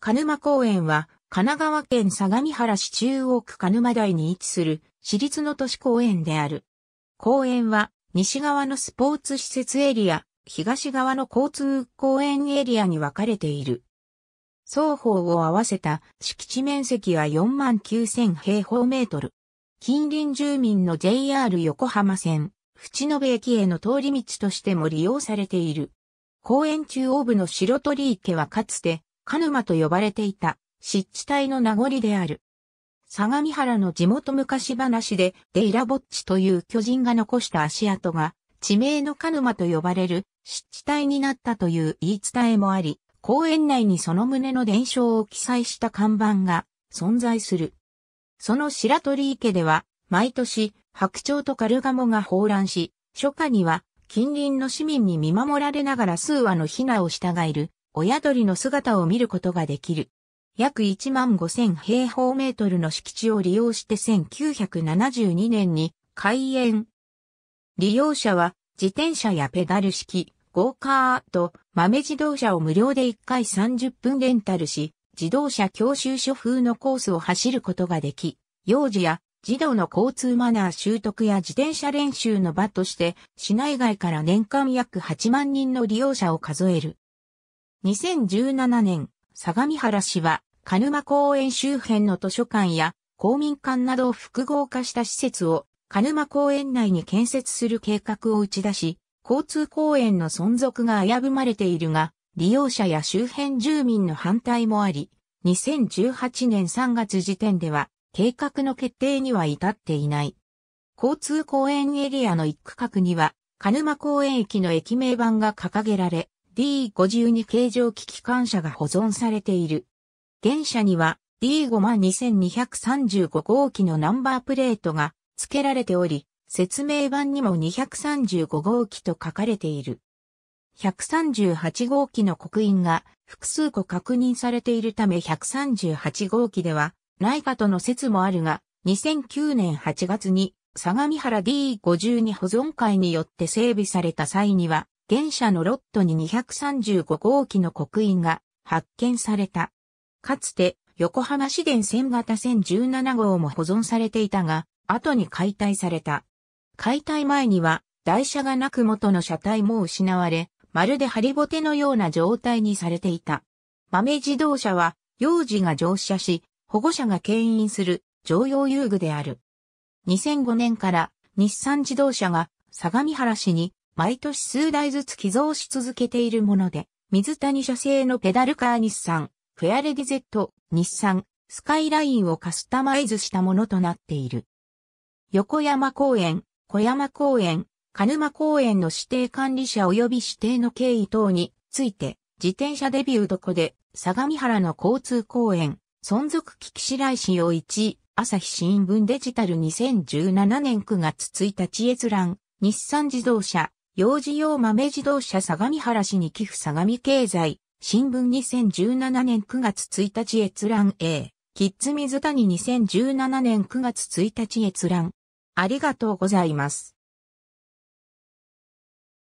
鹿沼公園は、神奈川県相模原市中央区鹿沼台に位置する私立の都市公園である。公園は、西側のスポーツ施設エリア、東側の交通公園エリアに分かれている。双方を合わせた敷地面積は4万9000平方メートル。近隣住民の JR 横浜線、淵延駅への通り道としても利用されている。公園中央部の白鳥池はかつて鹿沼と呼ばれていた湿地帯の名残である。相模原の地元昔話でデイラボッチという巨人が残した足跡が地名の鹿沼と呼ばれる湿地帯になったという言い伝えもあり、公園内にその旨の伝承を記載した看板が存在する。その白鳥池では毎年白鳥とカルガモが放卵し、初夏には近隣の市民に見守られながら数羽のヒナを従える親鳥の姿を見ることができる。約1万5000平方メートルの敷地を利用して1972年に開園。利用者は自転車やペダル式、ゴーカーと豆自動車を無料で1回30分レンタルし、自動車教習所風のコースを走ることができ、幼児や児童の交通マナー習得や自転車練習の場として、市内外から年間約8万人の利用者を数える。2017年、相模原市は、鹿沼公園周辺の図書館や公民館などを複合化した施設を鹿沼公園内に建設する計画を打ち出し、交通公園の存続が危ぶまれているが、利用者や周辺住民の反対もあり、2018年3月時点では計画の決定には至っていない。交通公園エリアの一区画には、鹿沼公園駅の駅名板が掲げられ、D52 形状機機関車が保存されている。現車には D52235 号機のナンバープレートが付けられており、説明版にも235号機と書かれている。138号機の刻印が複数個確認されているため138号機ではないかとの説もあるが、2009年8月に相模原 D52 保存会によって整備された際には現社のロットに235号機の刻印が発見された。かつて、横浜市電線型線1 7号も保存されていたが、後に解体された。解体前には、台車がなく元の車体も失われ、まるでハリボテのような状態にされていた。豆自動車は、幼児が乗車し、保護者が牽引する乗用遊具である。2005年から日産自動車が相模原市に毎年数台ずつ寄贈し続けているもので、水谷社製のペダルカー日産、フェアレディ Z、日産、スカイラインをカスタマイズしたものとなっている。横山公園、小山公園、鹿沼公園の指定管理者及び指定の経緯等について、自転車デビューどこで、相模原の交通公園、存続危機白石洋一、朝日新聞デジタル2017年9月1日閲覧、日産自動車、幼児用豆自動車相模原市に寄付相模経済、新聞2017年9月1日閲覧 A、キッズ水谷2017年9月1日閲覧。ありがとうございます。